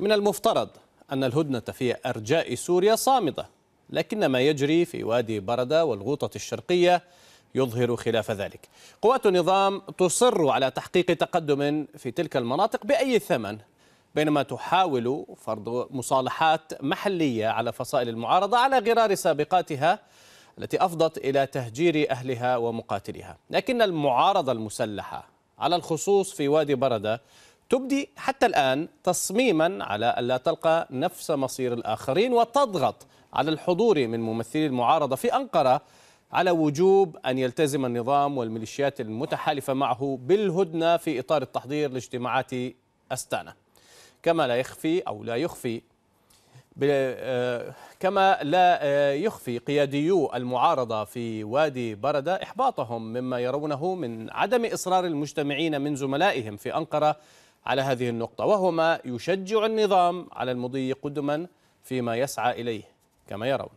من المفترض أن الهدنة في أرجاء سوريا صامدة لكن ما يجري في وادي بردة والغوطة الشرقية يظهر خلاف ذلك قوات النظام تصر على تحقيق تقدم في تلك المناطق بأي ثمن بينما تحاول فرض مصالحات محلية على فصائل المعارضة على غرار سابقاتها التي أفضت إلى تهجير أهلها ومقاتلها لكن المعارضة المسلحة على الخصوص في وادي بردة تبدي حتى الآن تصميما على ألا تلقى نفس مصير الآخرين وتضغط على الحضور من ممثلي المعارضة في أنقرة على وجوب أن يلتزم النظام والميليشيات المتحالفة معه بالهدنة في إطار التحضير لاجتماعات أستانا كما لا يخفي أو لا يخفي آه، كما لا آه، يخفي قياديو المعارضة في وادي بردة إحباطهم مما يرونه من عدم إصرار المجتمعين من زملائهم في أنقرة على هذه النقطة وهو ما يشجع النظام على المضي قدما فيما يسعى إليه كما يرون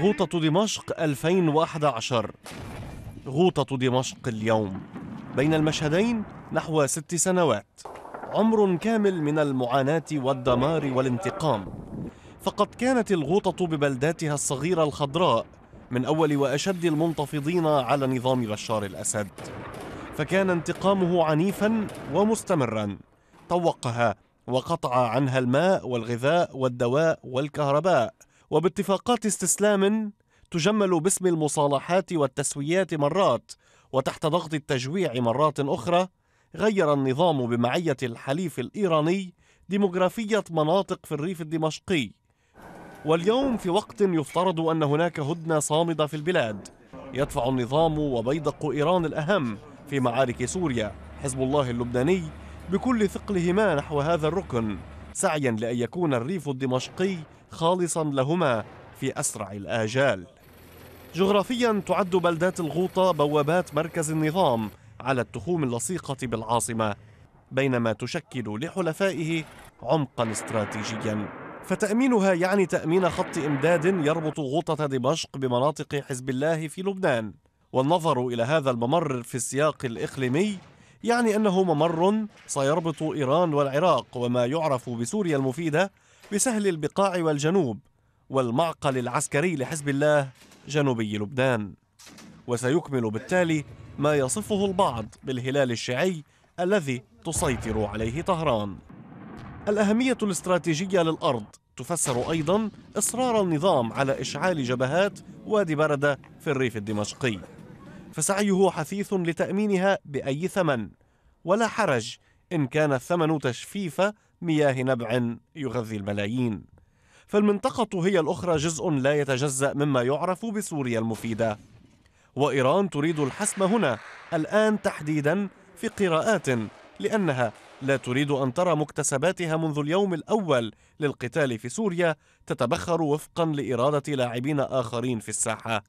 غوطة دمشق 2011 غوطة دمشق اليوم بين المشهدين نحو ست سنوات عمر كامل من المعاناة والدمار والانتقام فقد كانت الغوطة ببلداتها الصغيرة الخضراء من أول وأشد المنتفضين على نظام بشار الأسد فكان انتقامه عنيفا ومستمرا طوقها وقطع عنها الماء والغذاء والدواء والكهرباء وباتفاقات استسلام تجمل باسم المصالحات والتسويات مرات وتحت ضغط التجويع مرات أخرى غير النظام بمعية الحليف الإيراني ديموغرافية مناطق في الريف الدمشقي واليوم في وقت يفترض أن هناك هدنة صامدة في البلاد يدفع النظام وبيدق إيران الأهم في معارك سوريا حزب الله اللبناني بكل ثقلهما نحو هذا الركن سعيا لأن يكون الريف الدمشقي خالصا لهما في أسرع الآجال جغرافيا تعد بلدات الغوطة بوابات مركز النظام على التخوم اللصيقة بالعاصمة بينما تشكل لحلفائه عمقا استراتيجيا فتأمينها يعني تأمين خط إمداد يربط غوطة دمشق بمناطق حزب الله في لبنان والنظر إلى هذا الممر في السياق الإقليمي يعني أنه ممر سيربط إيران والعراق وما يعرف بسوريا المفيدة بسهل البقاع والجنوب والمعقل العسكري لحزب الله جنوبي لبنان وسيكمل بالتالي ما يصفه البعض بالهلال الشيعي الذي تسيطر عليه طهران الأهمية الاستراتيجية للأرض تفسر أيضا إصرار النظام على إشعال جبهات وادي بردة في الريف الدمشقي فسعيه حثيث لتأمينها بأي ثمن ولا حرج إن كان الثمن تجفيف مياه نبع يغذي الملايين فالمنطقة هي الأخرى جزء لا يتجزأ مما يعرف بسوريا المفيدة وإيران تريد الحسم هنا الآن تحديدا في قراءات لأنها لا تريد أن ترى مكتسباتها منذ اليوم الأول للقتال في سوريا تتبخر وفقا لإرادة لاعبين آخرين في الساحة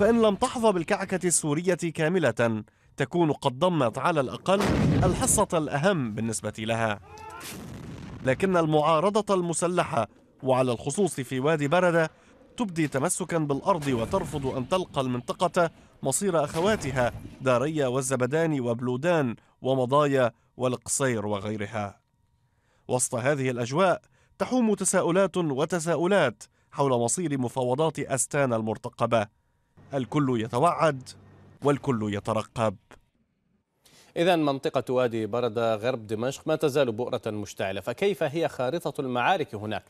فإن لم تحظى بالكعكة السورية كاملة تكون قد ضمت على الأقل الحصة الأهم بالنسبة لها لكن المعارضة المسلحة وعلى الخصوص في وادي بردة تبدي تمسكا بالأرض وترفض أن تلقى المنطقة مصير أخواتها داريا والزبدان وبلودان ومضايا والقصير وغيرها وسط هذه الأجواء تحوم تساؤلات وتساؤلات حول مصير مفاوضات أستانا المرتقبة الكل يتوعد والكل يترقب إذا منطقة وادي بردة غرب دمشق ما تزال بؤرة مشتعلة فكيف هي خارطة المعارك هناك؟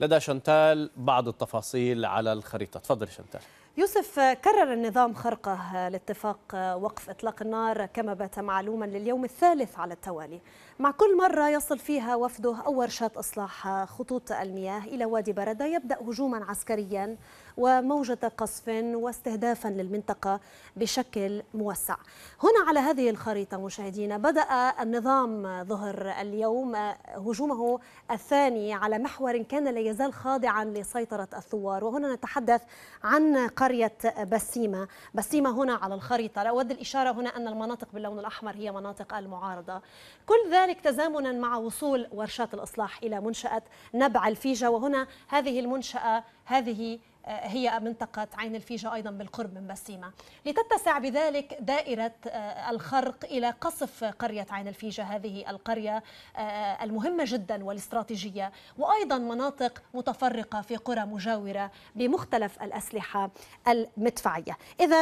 لدى شنتال بعض التفاصيل على الخريطة تفضل شنتال يوسف كرر النظام خرقه لاتفاق وقف اطلاق النار كما بات معلوما لليوم الثالث على التوالي مع كل مره يصل فيها وفده او ورشات اصلاح خطوط المياه الى وادي برده يبدا هجوما عسكريا وموجة قصف واستهدافا للمنطقة بشكل موسع هنا على هذه الخريطة مشاهدينا بدأ النظام ظهر اليوم هجومه الثاني على محور كان لا يزال خاضعا لسيطرة الثوار وهنا نتحدث عن قرية بسيمة بسيمة هنا على الخريطة أود الإشارة هنا أن المناطق باللون الأحمر هي مناطق المعارضة كل ذلك تزامنا مع وصول ورشات الإصلاح إلى منشأة نبع الفيجة وهنا هذه المنشأة هذه آه، هي منطقة عين الفيجة أيضا بالقرب من بسيمة لتتسع بذلك دائرة آه، الخرق إلى قصف قرية عين الفيجة هذه القرية آه، المهمة جدا والاستراتيجية وأيضا مناطق متفرقة في قرى مجاورة بمختلف الأسلحة المدفعية إذا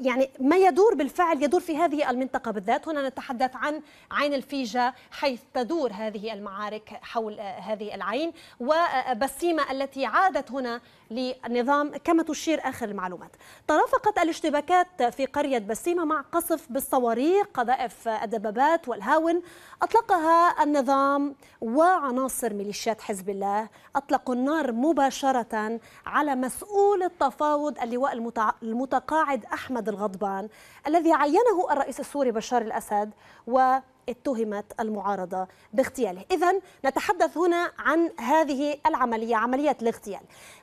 يعني ما يدور بالفعل يدور في هذه المنطقة بالذات هنا نتحدث عن عين الفيجة حيث تدور هذه المعارك حول هذه العين وبسيمة التي عادت هنا للنظام كما تشير آخر المعلومات ترافقت الاشتباكات في قرية بسيمة مع قصف بالصواريخ قذائف الدبابات والهاون أطلقها النظام وعناصر ميليشيات حزب الله أطلقوا النار مباشرة على مسؤول التفاوض اللواء المتقاعد أحمد الغضبان الذي عينه الرئيس السوري بشار الأسد و اتهمت المعارضة باغتياله إذا نتحدث هنا عن هذه العملية عملية الاغتيال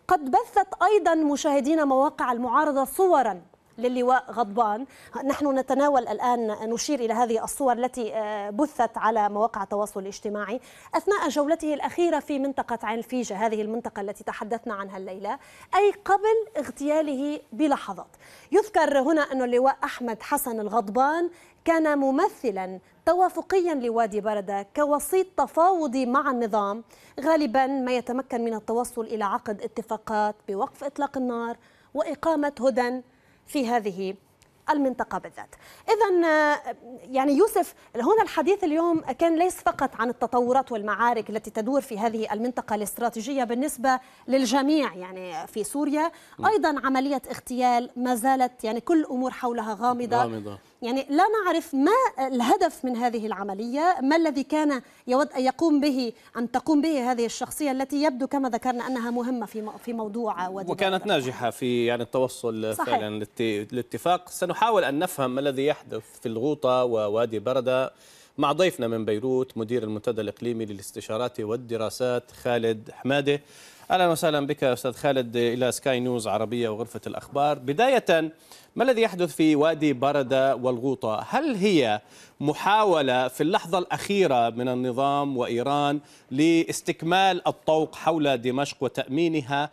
قد بثت أيضا مشاهدين مواقع المعارضة صورا للواء غضبان نحن نتناول الآن نشير إلى هذه الصور التي آه، بثت على مواقع التواصل الاجتماعي أثناء جولته الأخيرة في منطقة عين الفيجة هذه المنطقة التي تحدثنا عنها الليلة أي قبل اغتياله بلحظات يذكر هنا أن اللواء أحمد حسن الغضبان كان ممثلا توافقيا لوادي بردة كوسيط تفاوضي مع النظام غالبا ما يتمكن من التوصل إلى عقد اتفاقات بوقف إطلاق النار وإقامة هدن في هذه المنطقة بالذات إذا آه، يعني يوسف هنا الحديث اليوم كان ليس فقط عن التطورات والمعارك التي تدور في هذه المنطقة الاستراتيجية بالنسبة للجميع يعني في سوريا أيضا عملية اغتيال ما زالت يعني كل أمور حولها غامضة, غامضة. يعني لا نعرف ما الهدف من هذه العملية ما الذي كان يود أن يقوم به أن تقوم به هذه الشخصية التي يبدو كما ذكرنا أنها مهمة في في موضوع وكانت ناجحة في يعني التوصل فعلا للاتفاق سنحاول أن نفهم ما الذي يحدث في الغوطة ووادي بردة مع ضيفنا من بيروت مدير المنتدى الإقليمي للاستشارات والدراسات خالد حماده اهلا وسهلا بك استاذ خالد الى سكاي نيوز عربيه وغرفه الاخبار بدايه ما الذي يحدث في وادي برده والغوطه هل هي محاوله في اللحظه الاخيره من النظام وايران لاستكمال الطوق حول دمشق وتامينها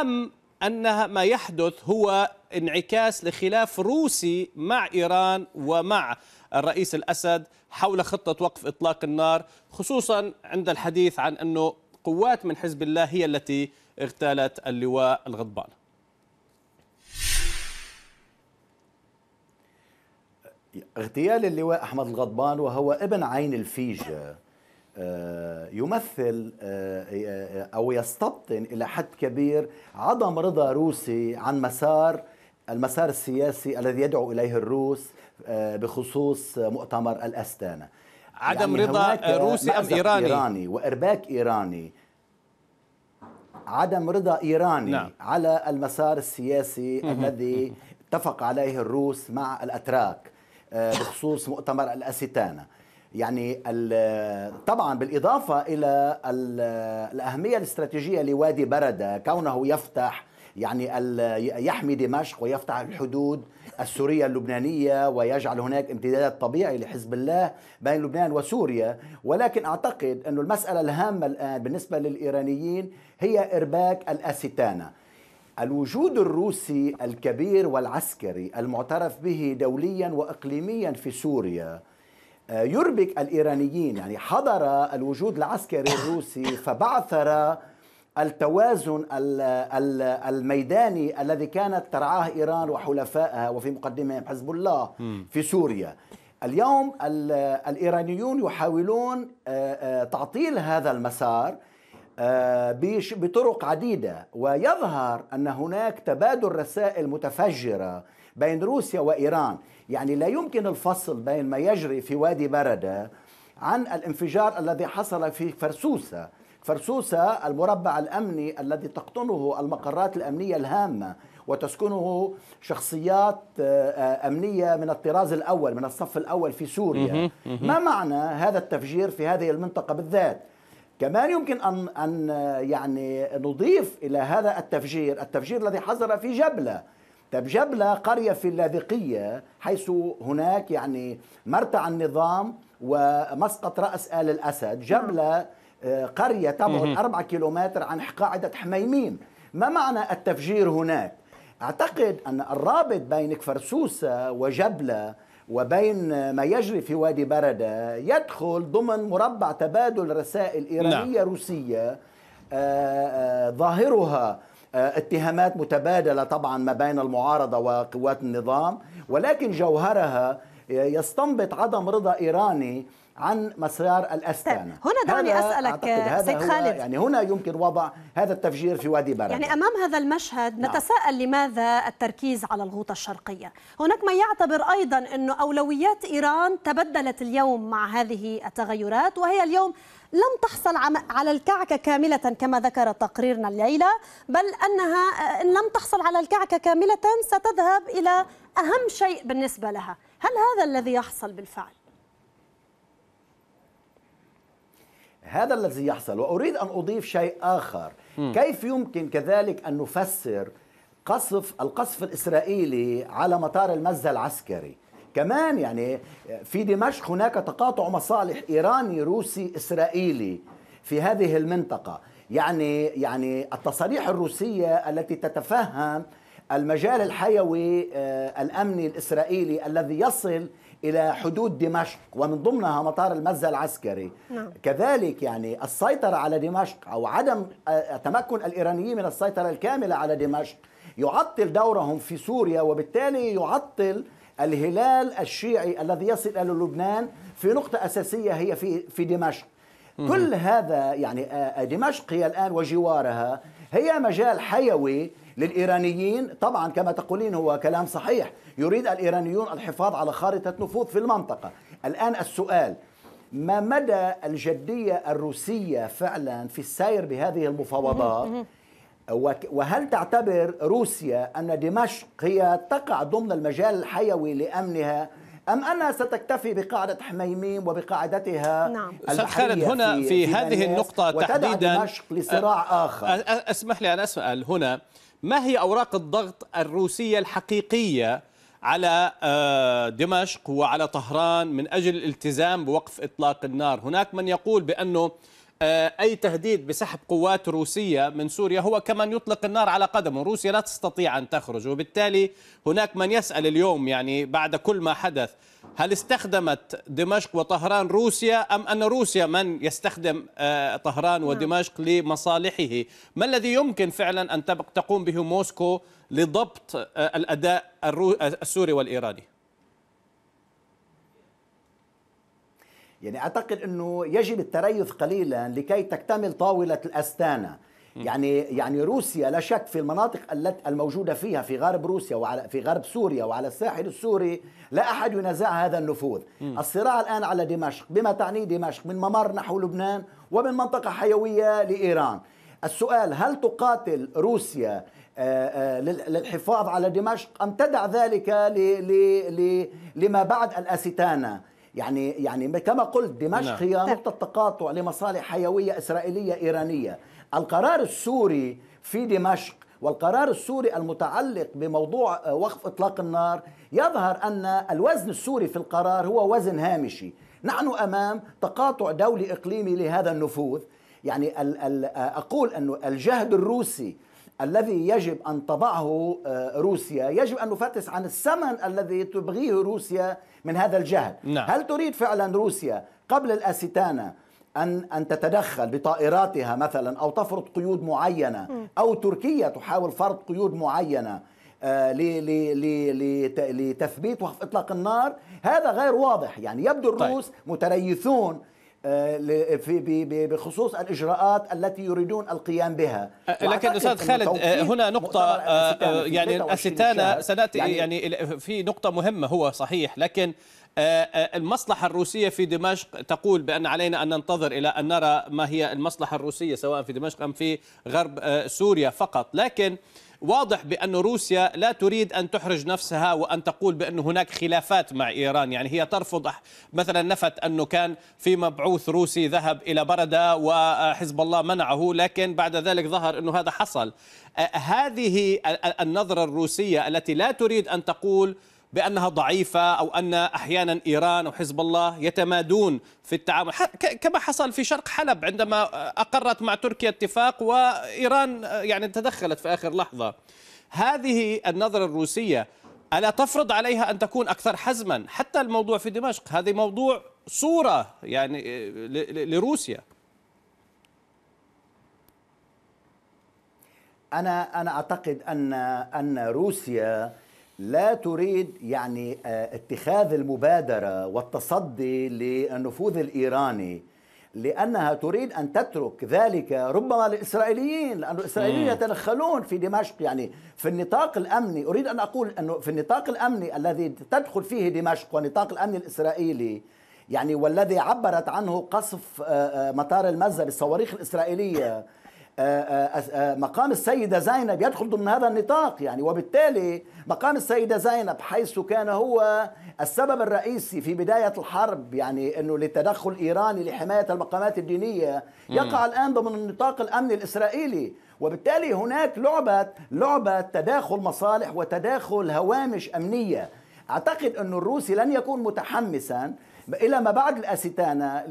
ام انها ما يحدث هو انعكاس لخلاف روسي مع ايران ومع الرئيس الاسد حول خطه وقف اطلاق النار خصوصا عند الحديث عن انه قوات من حزب الله هي التي اغتالت اللواء الغضبان اغتيال اللواء أحمد الغضبان وهو ابن عين الفيجة آه، يمثل آه، أو يستبطن إلى حد كبير عدم رضا روسي عن مسار المسار السياسي الذي يدعو إليه الروس آه، بخصوص مؤتمر الأستانة عدم يعني رضا روسي أم إيراني؟ إيراني وإرباك إيراني عدم رضا إيراني نعم. على المسار السياسي الذي اتفق عليه الروس مع الأتراك آه، بخصوص مؤتمر الأستانا يعني طبعا بالإضافة إلى الأهمية الاستراتيجية لوادي بردة كونه يفتح يعني يحمي دمشق ويفتح الحدود السورية اللبنانية ويجعل هناك امتداد طبيعي لحزب الله بين لبنان وسوريا ولكن أعتقد انه المسألة الهامة الآن بالنسبة للإيرانيين هي إرباك الأستانة الوجود الروسي الكبير والعسكري المعترف به دوليا واقليميا في سوريا آه، يربك الايرانيين يعني حضر الوجود العسكري الروسي فبعثر التوازن الميداني الذي كانت ترعاه ايران وحلفائها وفي مقدمهم حزب الله في سوريا اليوم الايرانيون يحاولون آه، آه، تعطيل هذا المسار آه، بطرق عديده ويظهر ان هناك تبادل رسائل متفجره بين روسيا وايران، يعني لا يمكن الفصل بين ما يجري في وادي برده عن الانفجار الذي حصل في فرسوسه، فرسوسه المربع الامني الذي تقطنه المقرات الامنيه الهامه وتسكنه شخصيات آه، آه، امنيه من الطراز الاول من الصف الاول في سوريا. ما معنى هذا التفجير في هذه المنطقه بالذات؟ كمان يمكن أن, أن يعني نضيف إلى هذا التفجير التفجير الذي حصل في جبلة طب جبلة قرية في اللاذقية حيث هناك يعني مرتع النظام ومسقط رأس آل الأسد جبلة نعم. آه، قرية تبعد أربعة كيلومتر عن قاعدة حميميم ما معنى التفجير هناك؟ أعتقد أن الرابط بين كفرسوسة وجبلة وبين ما يجري في وادي برده يدخل ضمن مربع تبادل رسائل ايرانيه لا. نعم. روسيه آه، آه، ظاهرها آه، اتهامات متبادله طبعا ما بين المعارضه وقوات النظام ولكن جوهرها يستنبط عدم رضا ايراني عن مسار الاستانه طيب، هنا دعني اسالك سيد خالد يعني هنا يمكن وضع هذا التفجير في وادي بارك يعني امام هذا المشهد نعم. نتساءل لماذا التركيز على الغوطه الشرقيه هناك من يعتبر ايضا انه اولويات ايران تبدلت اليوم مع هذه التغيرات وهي اليوم لم تحصل على الكعكة كاملة كما ذكر تقريرنا الليلة بل أنها إن لم تحصل على الكعكة كاملة ستذهب إلى أهم شيء بالنسبة لها هل هذا الذي يحصل بالفعل؟ هذا الذي يحصل وأريد أن أضيف شيء آخر م. كيف يمكن كذلك أن نفسر قصف القصف الإسرائيلي على مطار المزة العسكري كمان يعني في دمشق هناك تقاطع مصالح إيراني روسي إسرائيلي في هذه المنطقة يعني يعني التصاريح الروسية التي تتفهم المجال الحيوي آه، الأمني الإسرائيلي الذي يصل إلى حدود دمشق ومن ضمنها مطار المزة العسكري نعم. كذلك يعني السيطرة على دمشق أو عدم آه، تمكن الإيرانيين من السيطرة الكاملة على دمشق يعطل دورهم في سوريا وبالتالي يعطل الهلال الشيعي الذي يصل إلى لبنان في نقطة أساسية هي في في دمشق كل هذا يعني آه، دمشق هي الآن وجوارها هي مجال حيوي للإيرانيين طبعا كما تقولين هو كلام صحيح يريد الإيرانيون الحفاظ على خارطة نفوذ في المنطقة الآن السؤال ما مدى الجدية الروسية فعلا في السير بهذه المفاوضات وهل تعتبر روسيا أن دمشق هي تقع ضمن المجال الحيوي لأمنها أم أنها ستكتفي بقاعدة حميميم وبقاعدتها نعم. أستاذ خالد هنا في, في هذه النقطة تحديدا دمشق لصراع آخر أسمح لي أن أسأل هنا ما هي أوراق الضغط الروسية الحقيقية على آه، دمشق وعلى طهران من أجل الالتزام بوقف إطلاق النار هناك من يقول بأنه آه، أي تهديد بسحب قوات روسية من سوريا هو كمن يطلق النار على قدمه روسيا لا تستطيع أن تخرج وبالتالي هناك من يسأل اليوم يعني بعد كل ما حدث هل استخدمت دمشق وطهران روسيا أم أن روسيا من يستخدم آه، طهران نعم. ودمشق لمصالحه ما الذي يمكن فعلا أن تقوم به موسكو لضبط آه، الأداء السوري والإيراني يعني أعتقد أنه يجب التريث قليلا لكي تكتمل طاولة الأستانة يعني يعني روسيا لا شك في المناطق التي الموجوده فيها في غرب روسيا وعلى في غرب سوريا وعلى الساحل السوري لا احد ينازع هذا النفوذ الصراع الان على دمشق بما تعنيه دمشق من ممر نحو لبنان ومن منطقه حيويه لايران السؤال هل تقاتل روسيا آه، آه، للحفاظ على دمشق ام تدع ذلك لما بعد الاستانه يعني يعني كما قلت دمشق نعم. هي طيب. نقطة تقاطع لمصالح حيوية إسرائيلية إيرانية القرار السوري في دمشق والقرار السوري المتعلق بموضوع آه، وقف إطلاق النار يظهر أن الوزن السوري في القرار هو وزن هامشي نحن أمام تقاطع دولي إقليمي لهذا النفوذ يعني آه، أقول أن الجهد الروسي الذي يجب أن تضعه آه، روسيا يجب أن نفتس عن الثمن الذي تبغيه روسيا من هذا الجهل نعم. هل تريد فعلا روسيا قبل الأستانة أن أن تتدخل بطائراتها مثلا أو تفرض قيود معينة أو تركيا تحاول فرض قيود معينة آه، لتثبيت وقف إطلاق النار هذا غير واضح يعني يبدو طيب. الروس طيب. متريثون آه، بخصوص الاجراءات التي يريدون القيام بها آه، لكن استاذ خالد آه، هنا نقطه يعني الستانه سناتي يعني, يعني في نقطه مهمه هو صحيح لكن المصلحة الروسية في دمشق تقول بأن علينا أن ننتظر إلى أن نرى ما هي المصلحة الروسية سواء في دمشق أم في غرب سوريا فقط لكن واضح بأن روسيا لا تريد أن تحرج نفسها وأن تقول بأن هناك خلافات مع إيران يعني هي ترفض مثلا نفت أنه كان في مبعوث روسي ذهب إلى بردة وحزب الله منعه لكن بعد ذلك ظهر أنه هذا حصل هذه النظرة الروسية التي لا تريد أن تقول بأنها ضعيفة أو أن أحيانا إيران وحزب الله يتمادون في التعامل كما حصل في شرق حلب عندما أقرت مع تركيا اتفاق وإيران يعني تدخلت في آخر لحظة هذه النظرة الروسية ألا تفرض عليها أن تكون أكثر حزما حتى الموضوع في دمشق هذا موضوع صورة يعني لروسيا أنا أنا أعتقد أن أن روسيا لا تريد يعني آه، اتخاذ المبادره والتصدي للنفوذ الايراني لانها تريد ان تترك ذلك ربما للاسرائيليين لان الاسرائيليين يتدخلون في دمشق يعني في النطاق الامني اريد ان اقول انه في النطاق الامني الذي تدخل فيه دمشق والنطاق الامني الاسرائيلي يعني والذي عبرت عنه قصف آه، آه، مطار المزه بالصواريخ الاسرائيليه آه، آه، آه، مقام السيدة زينب يدخل ضمن هذا النطاق يعني وبالتالي مقام السيدة زينب حيث كان هو السبب الرئيسي في بداية الحرب يعني أنه للتدخل الإيراني لحماية المقامات الدينية يقع الآن ضمن النطاق الأمني الإسرائيلي وبالتالي هناك لعبة لعبة تداخل مصالح وتداخل هوامش أمنية أعتقد أن الروسي لن يكون متحمسا الى ما بعد الاستانه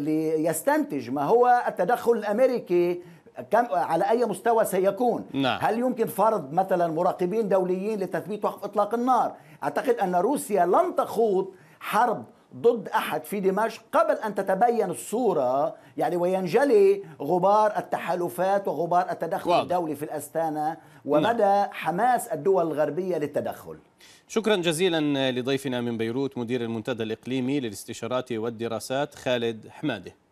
ليستنتج ما هو التدخل الامريكي كم على اي مستوى سيكون نعم. هل يمكن فرض مثلا مراقبين دوليين لتثبيت وقف اطلاق النار اعتقد ان روسيا لن تخوض حرب ضد احد في دمشق قبل ان تتبين الصوره يعني وينجلي غبار التحالفات وغبار التدخل واضح. الدولي في الاستانه ومدى نعم. حماس الدول الغربيه للتدخل شكرا جزيلا لضيفنا من بيروت مدير المنتدى الإقليمي للاستشارات والدراسات خالد حماده